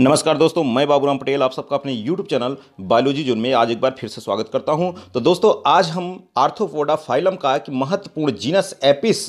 नमस्कार दोस्तों मैं बाबूराम पटेल आप सबका अपने YouTube चैनल बायोलॉजी जोन में आज एक बार फिर से स्वागत करता हूं तो दोस्तों आज हम आर्थोपोडा फाइलम का एक महत्वपूर्ण जीनस एपिस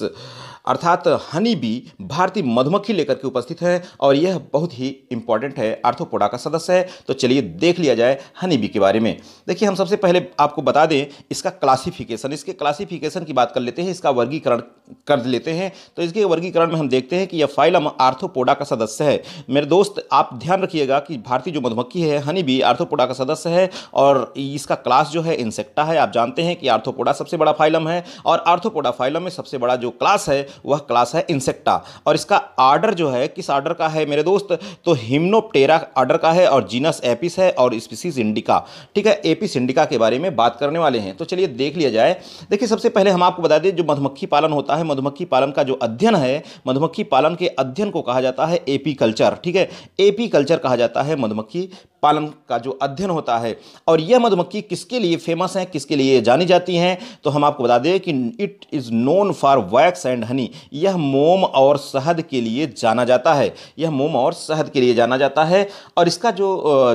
अर्थात हनी बी भारतीय मधुमक्खी लेकर के उपस्थित है और यह बहुत ही इंपॉर्टेंट है आर्थोपोडा का सदस्य है तो चलिए देख लिया जाए हनी बी के बारे में देखिए हम सबसे पहले आपको बता दें इसका क्लासिफिकेशन इसके क्लासिफिकेशन की बात कर लेते हैं इसका वर्गीकरण कर लेते हैं तो इसके वर्गीकरण में हम देखते हैं कि यह फाइलम आर्थोपोडा का सदस्य है मेरे दोस्त आप ध्यान रखिएगा कि भारतीय जो मधुमक्खी है हनी बी आर्थोपोडा का सदस्य है और इसका क्लास जो है इंसेक्टा है आप जानते हैं कि आर्थोपोडा सबसे बड़ा फाइलम है और आर्थोपोडा फाइलम में सबसे बड़ा जो क्लास है वह क्लास है इंसेक्टा और इसका आर्डर जो है किस आर्डर का है मेरे दोस्त तो हिम्नोप्टेरा आर्डर का है और जीनस एपिस है और स्पीसीज इंडिका ठीक है एपिस इंडिका के बारे में बात करने वाले हैं तो चलिए देख लिया जाए देखिए सबसे पहले हम आपको बता दें जो मधुमक्खी पालन होता है मधुमक्खी पालन का जो अध्ययन है मधुमक्खी पालन के अध्ययन को कहा जाता है एपी कल्चर ठीक है एपी कल्चर कहा जाता है मधुमक्खी पालन का जो अध्ययन होता है और यह मधुमक्खी किसके लिए फेमस है किसके लिए जानी जाती हैं तो हम आपको बता दें कि it is known for wax and honey यह मोम और शहद के लिए जाना जाता है यह मोम और शहद के लिए जाना जाता है और इसका जो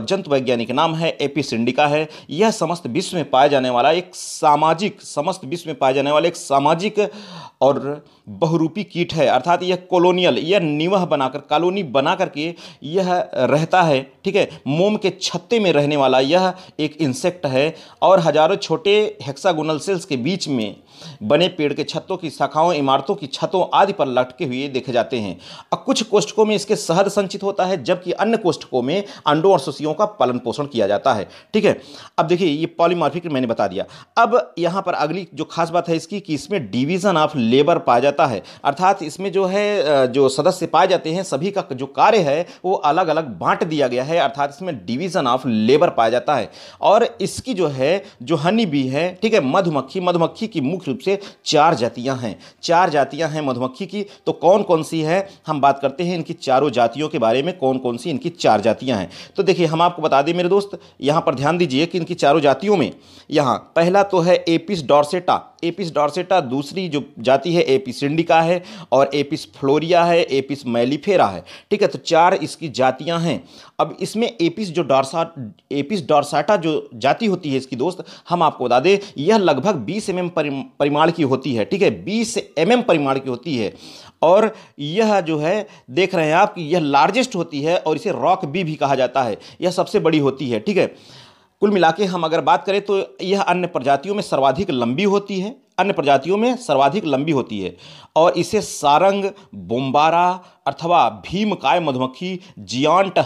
जंतु वैज्ञानिक नाम है एपिसिंडिका है यह समस्त विश्व में पाया जाने वाला एक सामाजिक समस्त विश्व में पाए जाने वाला एक सामाजिक और बहुरूपी कीट है अर्थात यह कॉलोनियल यह निवह बनाकर कॉलोनी बना करके यह रहता है ठीक है मोम के छत्ते में रहने वाला यह एक इंसेक्ट है और हजारों छोटे हेक्सागोनल सेल्स के बीच में बने पेड़ के छत्तों की शाखाओं इमारतों की छतों आदि पर लटके हुए देखे जाते हैं और कुछ कोष्ठकों में इसके शहद संचित होता है जबकि अन्य कोष्ठकों में अंडों और सुसियों का पालन पोषण किया जाता है ठीक है अब देखिए ये पॉलीमार्फिक मैंने बता दिया अब यहाँ पर अगली जो खास बात है इसकी कि इसमें डिवीज़न ऑफ लेबर पाया जाता रहता है अर्थात इसमें जो है जो सदस्य पाए जाते हैं सभी का जो कार्य है वो अलग अलग बांट दिया गया है अर्थात इसमें डिवीज़न ऑफ लेबर पाया जाता है और इसकी जो है जो हनी भी है ठीक है मधुमक्खी मधुमक्खी की मुख्य रूप से चार जातियाँ हैं चार जातियाँ हैं मधुमक्खी की तो कौन कौन सी है हम बात करते हैं इनकी चारों जातियों के बारे में कौन कौन सी इनकी चार जातियाँ हैं तो देखिए हम आपको बता दें मेरे दोस्त यहाँ पर ध्यान दीजिए कि इनकी चारों जातियों में यहाँ पहला तो है एपिस डॉर्सेटा एपिस डॉर्सेटा दूसरी जो जाति है एपिस इंडिका है और एपिस फ्लोरिया है एपिस मैलीफेरा है ठीक है तो चार इसकी जातियां हैं अब इसमें एपिस जो डॉर्सा एपिस डॉर्साटा जो जाति होती है इसकी दोस्त हम आपको बता दें यह लगभग बीस एम एम परिमाण की होती है ठीक है बीस एम परिमाण की होती है और यह जो है देख रहे हैं आप कि यह लार्जेस्ट होती है और इसे रॉक बी भी कहा जाता है यह सबसे बड़ी होती है ठीक है कुल मिला हम अगर बात करें तो यह अन्य प्रजातियों में सर्वाधिक लंबी होती है अन्य प्रजातियों में सर्वाधिक लंबी होती है और इसे सारंग बोम्बारा अथवा भीमकाय मधुमक्खी जियांट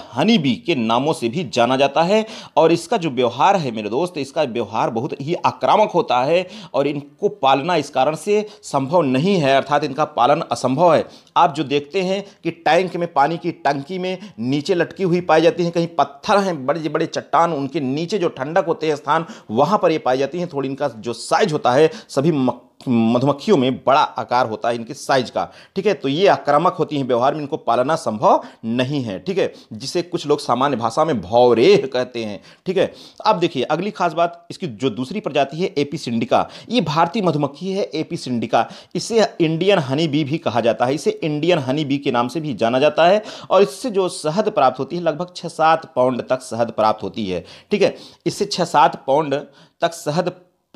बी के नामों से भी जाना जाता है और इसका जो व्यवहार है मेरे दोस्त इसका व्यवहार बहुत ही आक्रामक होता है और इनको पालना इस कारण से संभव नहीं है अर्थात इनका पालन असंभव है आप जो देखते हैं कि टैंक में पानी की टंकी में नीचे लटकी हुई पाई जाती हैं कहीं पत्थर हैं बड़े बड़े चट्टान उनके नीचे जो ठंडक होते हैं स्थान वहाँ पर ये पाई जाती हैं थोड़ी इनका जो साइज होता है सभी मक मधुमक्खियों में बड़ा आकार होता है इनके साइज का ठीक है तो ये आक्रामक होती हैं व्यवहार में इनको पालना संभव नहीं है ठीक है जिसे कुछ लोग सामान्य भाषा में भौरेह कहते हैं ठीक है अब देखिए अगली खास बात इसकी जो दूसरी प्रजाति है एपी सिंडिका ये भारतीय मधुमक्खी है एपी सिंडिका इसे इंडियन हनी बी भी कहा जाता है इसे इंडियन हनी बी के नाम से भी जाना जाता है और इससे जो शहद प्राप्त होती है लगभग छः सात पाउंड तक शहद प्राप्त होती है ठीक है इससे छः सात पाउंड तक शहद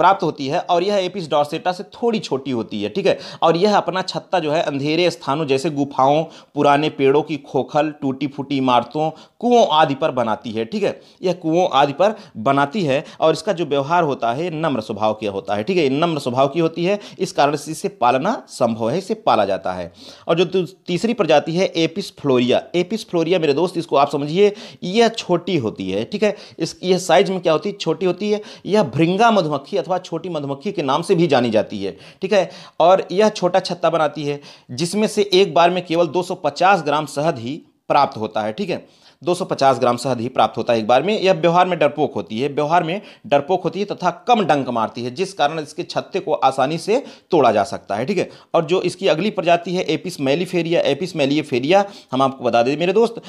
प्राप्त होती है और यह एपिस डॉर्सेटा से थोड़ी छोटी होती है ठीक है और यह अपना छत्ता जो है अंधेरे स्थानों जैसे गुफाओं पुराने पेड़ों की खोखल टूटी फूटी इमारतों कुओं आदि पर बनाती है ठीक है यह कुओं आदि पर बनाती है और इसका जो व्यवहार होता है नम्र स्वभाव का होता है ठीक है नम्र स्वभाव की होती है इस कारण से इसे पालना संभव है इसे पाला जाता है और जो तीसरी प्रजाति है एपिस फ्लोरिया एपिस फ्लोरिया मेरे दोस्त इसको आप समझिए यह छोटी होती है ठीक है इस यह साइज में क्या होती है छोटी होती है यह भृंगा मधुमक्खी अथवा अथवा छोटी मधुमक्खी के नाम से भी जानी जाती है ठीक है और यह छोटा छत्ता बनाती है जिसमें से एक बार में केवल 250 ग्राम शहद ही प्राप्त होता है ठीक है 250 ग्राम शहद ही प्राप्त होता है एक बार में यह व्यवहार में डरपोक होती है व्यवहार में डरपोक होती है तथा कम डंक मारती है जिस कारण इसके छत्ते को आसानी से तोड़ा जा सकता है ठीक है और जो इसकी अगली प्रजाति है एपिस मेलीफेरिया एपिस मेलीफेरिया हम आपको बता दें मेरे दोस्त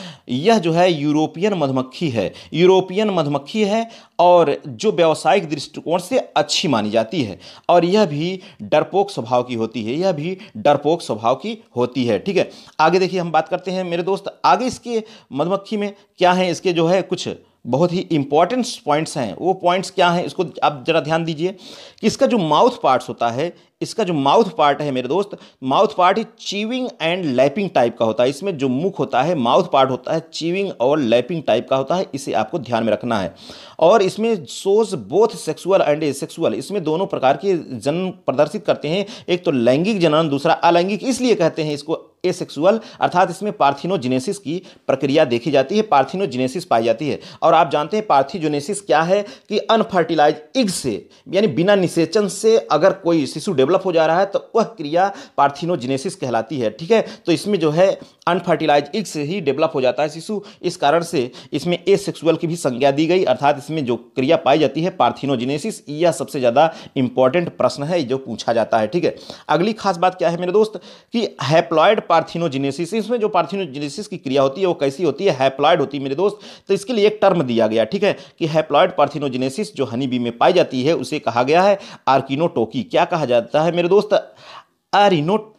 यह जो है यूरोपियन मधुमक्खी है यूरोपियन मधुमक्खी है और जो व्यावसायिक दृष्टिकोण से अच्छी मानी जाती है और यह भी डरपोक स्वभाव की होती है यह भी डरपोक स्वभाव की होती है ठीक है आगे देखिए हम बात करते हैं मेरे दोस्त आगे इसके मधुमक्खी में क्या है इसके जो है कुछ बहुत ही इंपॉर्टेंट पॉइंट्स हैं वो पॉइंट्स क्या हैं इसको आप ज़रा ध्यान दीजिए कि इसका जो माउथ पार्ट्स होता है इसका जो माउथ पार्ट है मेरे दोस्त माउथ पार्ट ही चीविंग एंड लैपिंग टाइप का होता है इसमें जो मुख होता है माउथ पार्ट होता है चीविंग और लैपिंग टाइप का होता है इसे आपको ध्यान में रखना है और इसमें shows both sexual and sexual इसमें दोनों प्रकार के जन प्रदर्शित करते हैं एक तो लैंगिक जनन दूसरा अलैंगिक इसलिए कहते हैं इसको एसेक्सुअल अर्थात इसमें पार्थिनोजिनेसिस की प्रक्रिया देखी जाती है पार्थिनोजिनेसिस पाई जाती है और आप जानते हैं पार्थिजोनेसिस क्या है कि अनफर्टिलाइज इग से यानी बिना निषेचन से अगर कोई शिशु डेवलप डेवलप हो जा रहा है तो वह क्रिया पार्थिनोजिनेसिस कहलाती है ठीक है तो इसमें जो है अनफर्टिलाइज से ही डेवलप हो जाता है शिशु इस कारण से इसमें ए सेक्सुअल की भी संज्ञा दी गई अर्थात इसमें जो क्रिया पाई जाती है पार्थिनोजिनेसिस यह सबसे ज़्यादा इंपॉर्टेंट प्रश्न है जो पूछा जाता है ठीक है अगली खास बात क्या है मेरे दोस्त कि हैप्लॉयड पार्थिनोजिनेसिस इसमें जो पार्थिनोजिनेसिस की क्रिया होती है वो कैसी होती है हैप्लॉयड होती है मेरे दोस्त तो इसके लिए एक टर्म दिया गया ठीक है कि हैप्लॉयड पार्थिनोजिनेसिस जो हनी बी में पाई जाती है उसे कहा गया है आर्किनोटोकी क्या कहा जाता है है मेरे दोस्त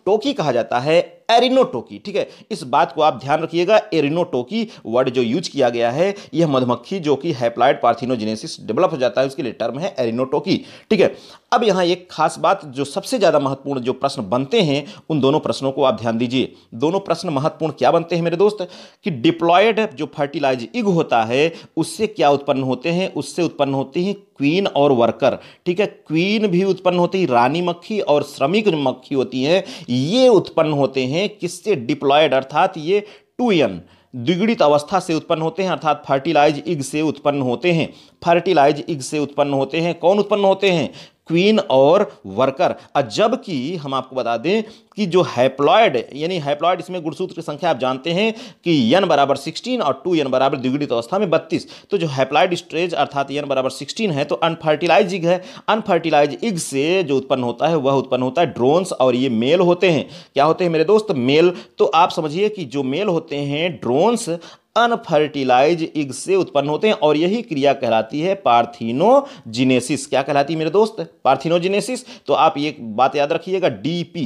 टोकी कहा जाता है एरिनोटोकी ठीक है इस बात को आप ध्यान रखिएगा एरिनोटोकी वर्ड जो यूज किया गया है यह मधुमक्खी जो कि हैप्लाइड पार्थिनोजेनेसिस डेवलप हो जाता है उसके लिए टर्म है एरिनोटोकी ठीक है अब यहाँ एक खास बात जो सबसे ज़्यादा महत्वपूर्ण जो प्रश्न बनते हैं उन दोनों प्रश्नों को आप ध्यान दीजिए दोनों प्रश्न महत्वपूर्ण क्या बनते हैं मेरे दोस्त कि डिप्लॉयड जो फर्टिलाइज इग होता है उससे क्या उत्पन्न होते हैं उससे उत्पन्न होते हैं क्वीन और वर्कर ठीक है क्वीन भी उत्पन्न होती है रानी मक्खी और श्रमिक मक्खी होती है ये उत्पन्न होते हैं हैं किससे डिप्लॉयड अर्थात ये टू एन द्विगुणित अवस्था से उत्पन्न होते हैं अर्थात फर्टिलाइज इग से उत्पन्न होते हैं फर्टिलाइज इग से उत्पन्न होते हैं कौन उत्पन्न होते हैं क्वीन और वर्कर और जबकि हम आपको बता दें कि जो हैप्लॉयड यानी हैप्लॉयड इसमें गुणसूत्र की संख्या आप जानते हैं कि यन बराबर सिक्सटीन और टू यन बराबर द्विगुणित अवस्था में बत्तीस तो जो हैप्लॉयड स्ट्रेज अर्थात यन बराबर सिक्सटीन है तो अनफर्टिलाइज इग है अनफर्टिलाइज इग से जो उत्पन्न होता है वह उत्पन्न होता है ड्रोन्स और ये मेल होते हैं क्या होते हैं मेरे दोस्त मेल तो आप समझिए कि जो मेल होते हैं ड्रोन्स अनफर्टिलाइज इग से उत्पन्न होते हैं और यही क्रिया कहलाती है पार्थिनोजिनेसिस क्या कहलाती है मेरे दोस्त पार्थिनोजिनेसिस तो आप ये बात याद रखिएगा डीपी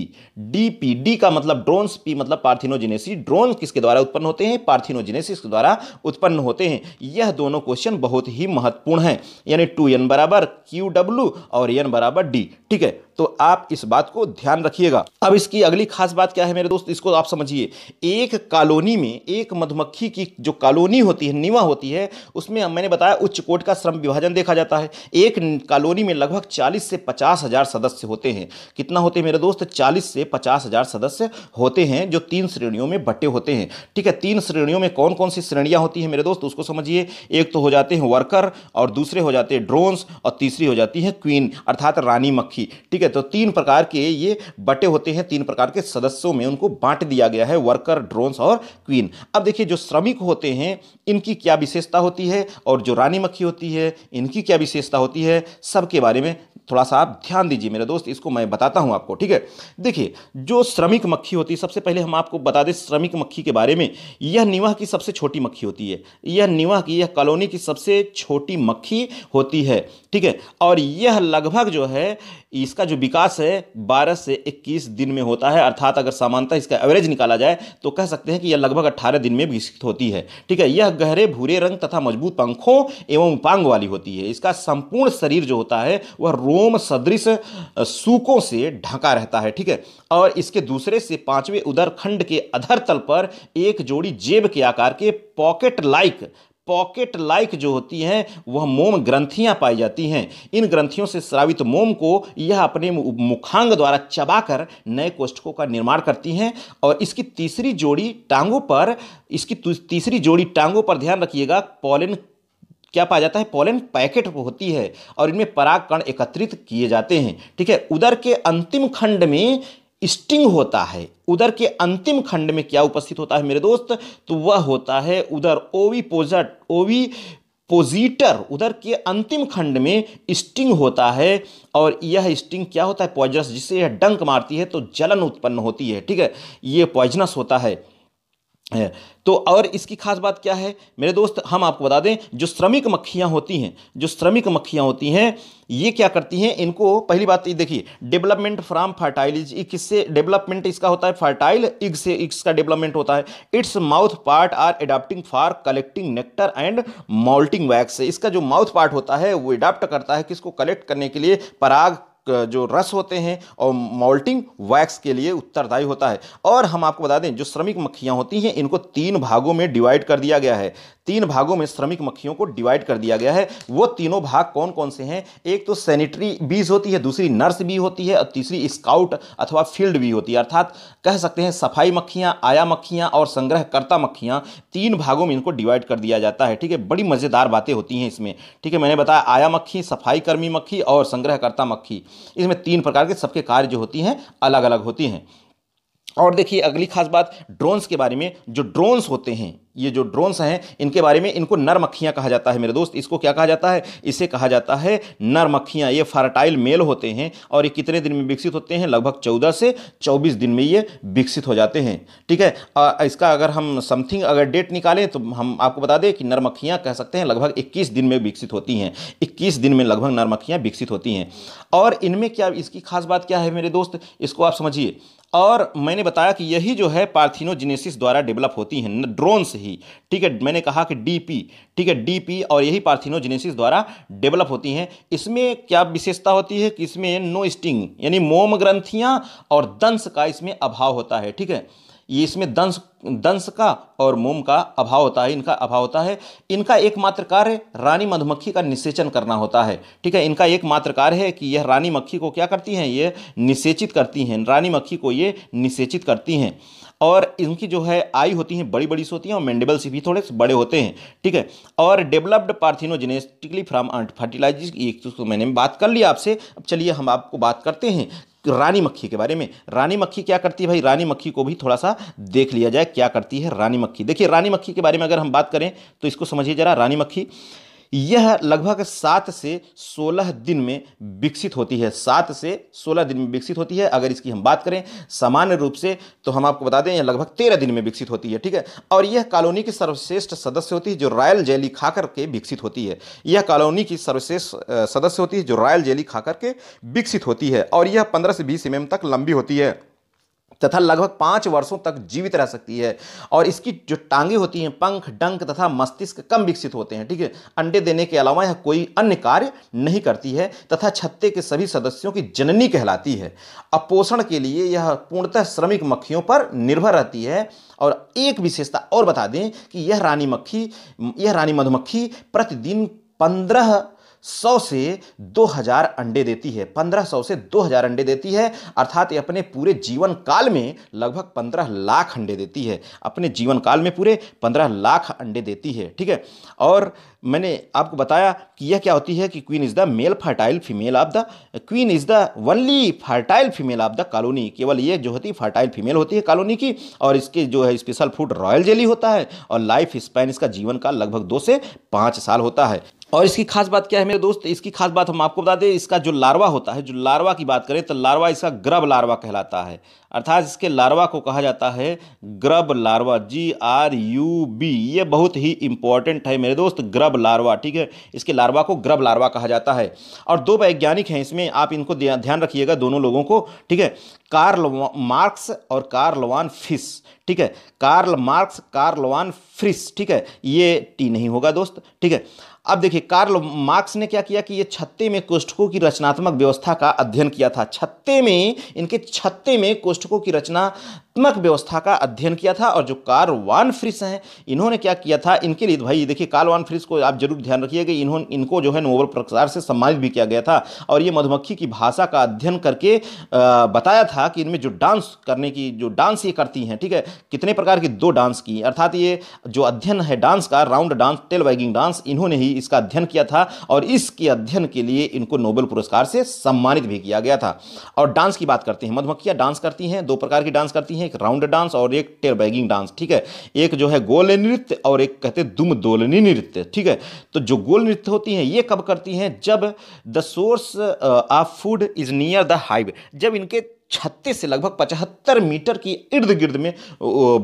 डीपी डी का मतलब ड्रोन्स पी मतलब पार्थिनोजिनेसिस ड्रोन किसके द्वारा उत्पन्न होते हैं पार्थिनोजिनेसिस के द्वारा उत्पन्न होते हैं यह दोनों क्वेश्चन बहुत ही महत्वपूर्ण है यानी टू एन बराबर क्यू डब्ल्यू और एन बराबर डी ठीक है तो आप इस बात को ध्यान रखिएगा अब इसकी अगली खास बात क्या है मेरे दोस्त इसको आप समझिए एक कॉलोनी में एक मधुमक्खी की जो कॉलोनी होती है निवा होती है उसमें मैंने बताया उच्च कोट का श्रम विभाजन देखा जाता है एक कॉलोनी में लगभग चालीस से पचास हजार सदस्य होते हैं कितना होते हैं मेरे दोस्त चालीस से पचास हजार सदस्य होते हैं जो तीन श्रेणियों में बटे होते हैं ठीक है तीन श्रेणियों में कौन कौन सी श्रेणियां होती हैं मेरे दोस्त उसको समझिए एक तो हो जाते हैं वर्कर और दूसरे हो जाते हैं ड्रोन्स और तीसरी हो जाती है क्वीन अर्थात रानी मक्खी ठीक है है तो तीन प्रकार के ये बटे होते हैं तीन प्रकार के सदस्यों में उनको बांट दिया गया है वर्कर ड्रोन्स और क्वीन अब देखिए जो श्रमिक होते हैं इनकी क्या विशेषता होती है और जो रानी मक्खी होती है इनकी क्या विशेषता होती है सबके बारे में थोड़ा सा आप ध्यान दीजिए मेरे दोस्त इसको मैं बताता हूँ आपको ठीक है देखिए जो श्रमिक मक्खी होती है सबसे पहले हम आपको बता दें श्रमिक मक्खी के बारे में यह निवाह की सबसे छोटी मक्खी होती है यह निवाह की यह कॉलोनी की सबसे छोटी मक्खी होती है ठीक है और यह लगभग जो है इसका जो विकास है 12 से 21 दिन में होता है अर्थात अगर सामानता इसका एवरेज निकाला जाए तो कह सकते हैं कि यह लगभग 18 दिन में विकसित होती है ठीक है यह गहरे भूरे रंग तथा मजबूत पंखों एवं उपांग वाली होती है इसका संपूर्ण शरीर जो होता है वह रोम सदृश सूकों से ढका रहता है ठीक है और इसके दूसरे से पांचवें उदर खंड के अधर तल पर एक जोड़ी जेब के आकार के पॉकेट लाइक पॉकेट लाइक जो होती हैं वह मोम ग्रंथियां पाई जाती हैं इन ग्रंथियों से स्रावित मोम को यह अपने मुखांग द्वारा चबाकर नए कोष्ठकों का निर्माण करती हैं और इसकी तीसरी जोड़ी टांगों पर इसकी तीसरी जोड़ी टांगों पर ध्यान रखिएगा पॉलिन क्या पाया जाता है पोलन पैकेट होती है और इनमें पराग कण एकत्रित किए जाते हैं ठीक है उदर के अंतिम खंड में स्टिंग होता है उदर के अंतिम खंड में क्या उपस्थित होता है मेरे दोस्त तो वह होता है उधर ओवी पोजट ओवी पोजिटर उधर के अंतिम खंड में स्टिंग होता है और यह स्टिंग क्या होता है पॉइजनस जिससे यह डंक मारती है तो जलन उत्पन्न होती है ठीक है यह पॉइजनस होता है तो और इसकी खास बात क्या है मेरे दोस्त हम आपको बता दें जो श्रमिक मक्खियाँ होती हैं जो श्रमिक मक्खियाँ होती हैं ये क्या करती हैं इनको पहली बात तो ये देखिए डेवलपमेंट फ्रॉम फर्टाइल किससे डेवलपमेंट इसका होता है फर्टाइल इग से इग्स का डेवलपमेंट होता है its mouth part are adapting for collecting nectar and moulting wax इसका जो माउथ पार्ट होता है वो एडाप्ट करता है किसको कलेक्ट करने के लिए पराग जो रस होते हैं और मोल्टिंग वैक्स के लिए उत्तरदायी होता है और हम आपको बता दें जो श्रमिक मक्खियाँ होती हैं इनको तीन भागों में डिवाइड कर दिया गया है तीन भागों में श्रमिक मक्खियों को डिवाइड कर दिया गया है वो तीनों भाग कौन कौन से हैं एक तो सैनिटरी बीज होती है दूसरी नर्स बी होती है और तीसरी स्काउट अथवा फील्ड बी होती है अर्थात कह सकते हैं सफाई मक्खियाँ आया मक्खियाँ और संग्रहकर्ता मक्खियाँ तीन भागों में इनको डिवाइड कर दिया जाता है ठीक है बड़ी मज़ेदार बातें होती हैं इसमें ठीक है मैंने बताया आया मक्खी सफाईकर्मी मक्खी और संग्रहकर्ता मक्खी इसमें तीन प्रकार के सबके कार्य जो होती हैं अलग अलग होती हैं और देखिए अगली खास बात ड्रोन्स के बारे में जो ड्रोन्स होते हैं ये जो ड्रोन्स हैं इनके बारे में इनको नर मक्खियाँ कहा जाता है मेरे दोस्त इसको क्या कहा जाता है इसे कहा जाता है नर मक्खियाँ ये फर्टाइल मेल होते हैं और ये कितने दिन में विकसित होते हैं लगभग चौदह से चौबीस दिन में ये विकसित हो जाते हैं ठीक है आ, इसका अगर हम समथिंग अगर डेट निकालें तो हम आपको बता दें कि नर मक्खियाँ कह सकते हैं लगभग इक्कीस दिन में विकसित होती हैं इक्कीस दिन में लगभग नर मक्खियाँ विकसित होती हैं और इनमें क्या इसकी खास बात क्या है मेरे दोस्त इसको आप समझिए और मैंने बताया कि यही जो है पार्थिनोजिनेसिस द्वारा डेवलप होती हैं ड्रोन से ही ठीक है मैंने कहा कि डीपी ठीक है डीपी और यही पार्थिनोजिनेसिस द्वारा डेवलप होती हैं इसमें क्या विशेषता होती है कि इसमें नो स्टिंग यानी मोम ग्रंथियां और दंश का इसमें अभाव होता है ठीक है ये इसमें दंश दंश का और मोम का अभाव होता है इनका अभाव होता है इनका एकमात्र कार्य रानी मधुमक्खी का निषेचन करना होता है ठीक है इनका एकमात्र कार्य है कि यह रानी मक्खी को क्या करती हैं ये निषेचित करती हैं रानी मक्खी को ये निषेचित करती हैं और इनकी जो है आई होती हैं बड़ी बड़ी सी होती हैं और मैंडेबल्स भी थोड़े बड़े होते हैं ठीक है और developed parthenogenetically from unfertilised एक तो मैंने बात कर लिया आपसे अब चलिए हम आपको बात करते हैं रानी मक्खी के बारे में रानी मक्खी क्या करती है भाई रानी मक्खी को भी थोड़ा सा देख लिया जाए क्या करती है रानी मक्खी देखिए रानी मक्खी के बारे में अगर हम बात करें तो इसको समझिए जरा रानी मक्खी यह लगभग सात से सोलह दिन में विकसित होती है सात से सोलह दिन में विकसित होती है अगर इसकी हम बात करें सामान्य रूप से तो हम आपको बता दें यह लगभग तेरह दिन में विकसित होती है ठीक है और यह कॉलोनी की सर्वश्रेष्ठ सदस्य होती है जो रॉयल जेली खा करके विकसित होती है यह कॉलोनी की सर्वश्रेष्ठ सदस्य होती है जो रॉयल जेली खा करके विकसित होती है और यह पंद्रह से बीस एम तक लंबी होती है तथा लगभग पाँच वर्षों तक जीवित रह सकती है और इसकी जो टांगे होती हैं पंख डंक तथा मस्तिष्क कम विकसित होते हैं ठीक है अंडे देने के अलावा यह कोई अन्य कार्य नहीं करती है तथा छत्ते के सभी सदस्यों की जननी कहलाती है अपोषण के लिए यह पूर्णतः श्रमिक मक्खियों पर निर्भर रहती है और एक विशेषता और बता दें कि यह रानी मक्खी यह रानी मधुमक्खी प्रतिदिन पंद्रह सौ से दो हजार अंडे देती है पंद्रह सौ से दो हजार अंडे देती है अर्थात ये अपने पूरे जीवन काल में लगभग पंद्रह लाख अंडे देती है अपने जीवन काल में पूरे पंद्रह लाख अंडे देती है ठीक है और मैंने आपको बताया कि यह क्या होती है कि queen is the male fertile female of the queen is the only fertile female of the colony केवल ये जो होती है फर्टाइल फीमेल होती है कॉलोनी की और इसके जो है स्पेशल फूड रॉयल जेली होता है और लाइफ स्पैन इसका जीवन का लगभग दो से पाँच साल होता है और इसकी खास बात क्या है मेरे दोस्त इसकी खास बात हम आपको बता दें इसका जो लार्वा होता है जो लार्वा की बात करें तो लार्वा इसका ग्रब लार्वा कहलाता है अर्थात इसके लार्वा को कहा जाता है grub larva G R U B ये बहुत ही इंपॉर्टेंट है मेरे दोस्त ग्रब लार्वा ठीक है इसके लार्वा को ग्रब लार्वा कहा जाता है और दो वैज्ञानिक हैं इसमें आप इनको ध्यान रखिएगा दोनों लोगों को ठीक है कार्ल मार्क्स और कार्लवान फिस ठीक है कार्ल मार्क्स कार्लवान फ्रिस ठीक है ये टी नहीं होगा दोस्त ठीक है अब देखिए कार्ल मार्क्स ने क्या किया कि ये छत्ते में कोष्ठकों की रचनात्मक व्यवस्था का अध्ययन किया था छत्ते में इनके छत्ते में कोष्ठकों की रचना कार्यात्मक व्यवस्था का अध्ययन किया था और जो कार वान फ्रिस हैं इन्होंने क्या किया था इनके लिए भाई देखिए कार वान फ्रिस को आप जरूर ध्यान रखिएगा इन्होंने इनको जो है नोबल पुरस्कार से सम्मानित भी किया गया था और ये मधुमक्खी की भाषा का अध्ययन करके बताया था कि इनमें जो डांस करने की जो डांस ये करती हैं ठीक है कितने प्रकार की दो डांस की अर्थात ये जो अध्ययन है डांस का round dance tail wagging dance इन्होंने ही इसका अध्ययन किया था और इसके अध्ययन के लिए इनको नोबेल पुरस्कार से सम्मानित भी किया गया था और डांस की बात करते हैं मधुमक्खियाँ डांस करती हैं दो प्रकार की डांस करती हैं एक राउंड डांस और एक टेर बैगिंग डांस ठीक है एक जो है गोल नृत्य और एक कहते हैं दुम दोलनी नृत्य ठीक है तो जो गोल नृत्य होती हैं ये कब करती हैं जब the source of food is near the hive जब इनके छत्तीस से लगभग पचहत्तर मीटर की इर्द गिर्द में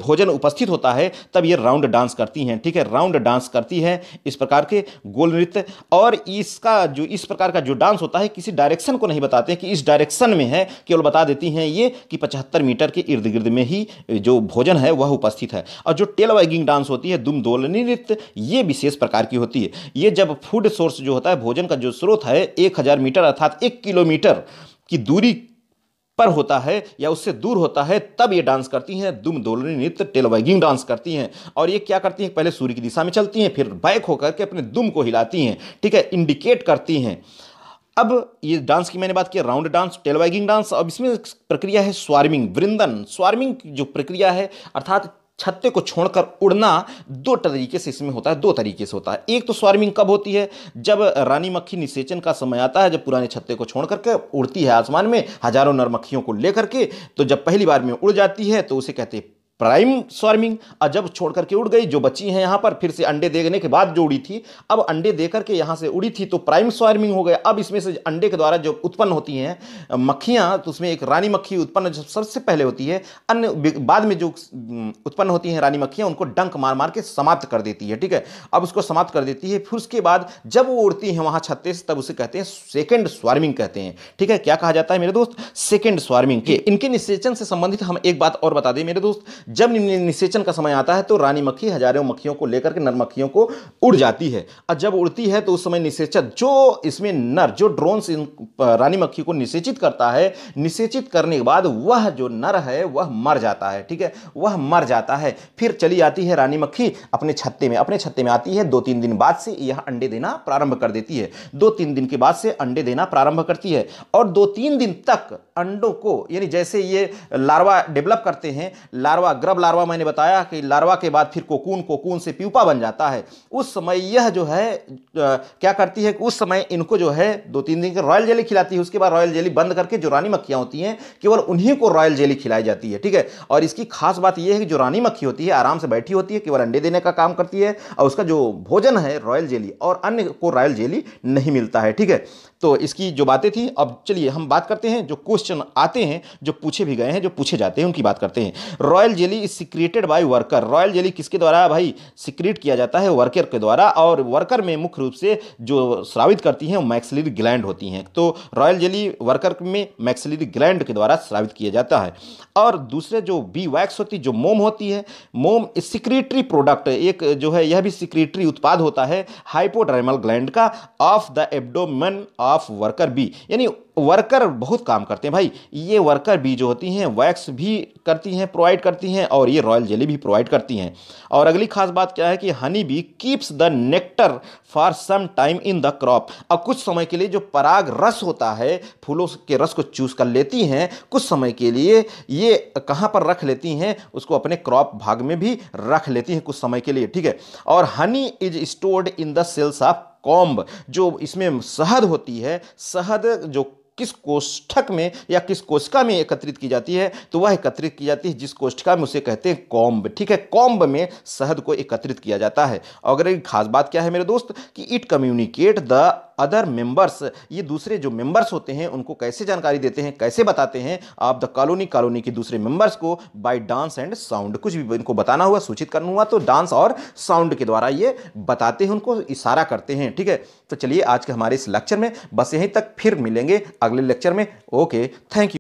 भोजन उपस्थित होता है तब ये राउंड डांस करती हैं ठीक है राउंड डांस करती हैं इस प्रकार के गोल नृत्य और इसका जो इस प्रकार का जो डांस होता है किसी डायरेक्शन को नहीं बताते हैं कि इस डायरेक्शन में है केवल बता देती हैं ये कि पचहत्तर मीटर के इर्द गिर्द में ही जो भोजन है वह उपस्थित है और जो टेल वैगिंग डांस होती है दुम दोलनी नृत्य ये विशेष प्रकार की होती है ये जब फूड सोर्स जो होता है भोजन का जो स्रोत है एक मीटर अर्थात एक किलोमीटर की दूरी पर होता है या उससे दूर होता है तब ये डांस करती हैं दुम दोलनी नृत्य टेलवैगिंग डांस करती हैं और ये क्या करती हैं पहले सूर्य की दिशा में चलती हैं फिर बैक होकर के अपने दुम को हिलाती हैं ठीक है इंडिकेट करती हैं अब ये डांस की मैंने बात की राउंड डांस टेलवैगिंग डांस अब इसमें प्रक्रिया है स्वार्मिंग वृंदन स्वार्मिंग जो प्रक्रिया है अर्थात छत्ते को छोड़कर उड़ना दो तरीके से इसमें होता है दो तरीके से होता है एक तो स्वार्मिंग कब होती है जब रानी मक्खी निषेचन का समय आता है जब पुराने छत्ते को छोड़ करके उड़ती है आसमान में हजारों नर मक्खियों को लेकर के तो जब पहली बार में उड़ जाती है तो उसे कहते हैं प्राइम स्वार्मिंग और जब छोड़ करके उड़ गई जो बची हैं यहाँ पर फिर से अंडे देने के बाद जो उड़ी थी अब अंडे दे करके यहाँ से उड़ी थी तो प्राइम स्वार्मिंग हो गया अब इसमें से अंडे के द्वारा जो उत्पन्न होती हैं मक्खियाँ तो उसमें एक रानी मक्खी उत्पन्न जब सबसे पहले होती है अन्य बाद में जो उत्पन्न होती हैं रानी मक्खियाँ उनको डंक मार मार के समाप्त कर देती है ठीक है अब उसको समाप्त कर देती है फिर उसके बाद जब वो उड़ती हैं वहाँ छत्ते से तब उसे कहते हैं सेकेंड स्वार्मिंग कहते हैं ठीक है क्या कहा जाता है मेरे दोस्त सेकेंड स्वार्मिंग के इनके निषेचन से संबंधित हम एक बात और बता दें मेरे दोस्त जब निषेचन का समय आता है तो रानी मक्खी हजारों मक्खियों को लेकर के नर मक्खियों को उड़ जाती है और जब उड़ती है तो उस समय निषेचक जो इसमें नर जो ड्रोन रानी मक्खी को निषेचित करता है निषेचित करने के बाद वह जो नर है वह मर जाता है ठीक है वह मर जाता है फिर चली जाती है रानी मक्खी अपने छत्ते में अपने छत्ते में आती है दो तीन दिन बाद से यह अंडे देना प्रारंभ कर देती है दो तीन दिन के बाद से अंडे देना प्रारंभ करती है और दो तीन दिन तक अंडों को यानी जैसे ये लार्वा डेवलप करते हैं लार्वा ग्रब लार्वा मैंने बताया कि लार्वा के बाद फिर कोकून कोकून से प्यूपा बन जाता है उस समय यह जो है क्या करती है कि उस समय इनको जो है दो तीन दिन के रॉयल जेली खिलाती है उसके बाद रॉयल जेली बंद करके जो रानी मक्खियाँ होती हैं केवल उन्हीं को रॉयल जेली खिलाई जाती है ठीक है और इसकी खास बात यह है कि जो रानी मक्खी होती है आराम से बैठी होती है केवल अंडे देने का काम करती है और उसका जो भोजन है रॉयल जेली और अन्य को रॉयल जेली नहीं मिलता है ठीक है तो इसकी जो बातें थी अब चलिए हम बात करते हैं जो क्वेश्चन आते हैं जो पूछे भी गए हैं जो पूछे जाते हैं उनकी बात करते हैं royal jelly is secreted by worker royal jelly किसके द्वारा भाई सिक्रेट किया जाता है वर्कर के द्वारा और वर्कर में मुख्य रूप से जो स्रावित करती हैं वो मैक्सिलरी ग्लैंड होती हैं तो रॉयल जेली वर्कर में मैक्सिलरी ग्लैंड के द्वारा स्रावित किया जाता है और दूसरे जो बी वैक्स होती जो मोम होती है मोम सिक्रेटरी प्रोडक्ट एक जो है यह भी सिक्रेटरी उत्पाद होता है हाइपोड्राइमल ग्लैंड का of the abdomen of worker bee यानी वर्कर बहुत काम करते हैं भाई ये वर्कर बी जो होती हैं वैक्स भी करती हैं प्रोवाइड करती हैं हैं और ये रॉयल जेली भी प्रोवाइड करती हैं और अगली खास बात क्या है कि honey bee keeps the nectar for some time in the crop अब कुछ समय के लिए जो पराग रस होता है फूलों के रस को चूस कर लेती हैं कुछ समय के लिए ये कहाँ पर रख लेती हैं उसको अपने क्रॉप भाग में भी रख लेती हैं कुछ समय के लिए ठीक है और honey is stored in the cells of comb जो इसमें शहद होती है शहद जो किस कोष्ठक में या किस कोशिका में एकत्रित की जाती है तो वह एकत्रित की जाती है जिस कोष्ठिका में उसे कहते हैं कॉम्ब ठीक है कॉम्ब में शहद को एकत्रित किया जाता है और अगर एक खास बात क्या है मेरे दोस्त कि it communicate the other members ये दूसरे जो मेंबर्स होते हैं उनको कैसे जानकारी देते हैं कैसे बताते हैं आप द कॉलोनी कॉलोनी के दूसरे मेंबर्स को बाय डांस एंड साउंड कुछ भी इनको बताना हुआ सूचित करना हुआ तो डांस और साउंड के द्वारा ये बताते हैं उनको इशारा करते हैं ठीक है तो चलिए आज के हमारे इस लेक्चर में बस यहीं तक फिर मिलेंगे अगले लेक्चर में ओके थैंक यू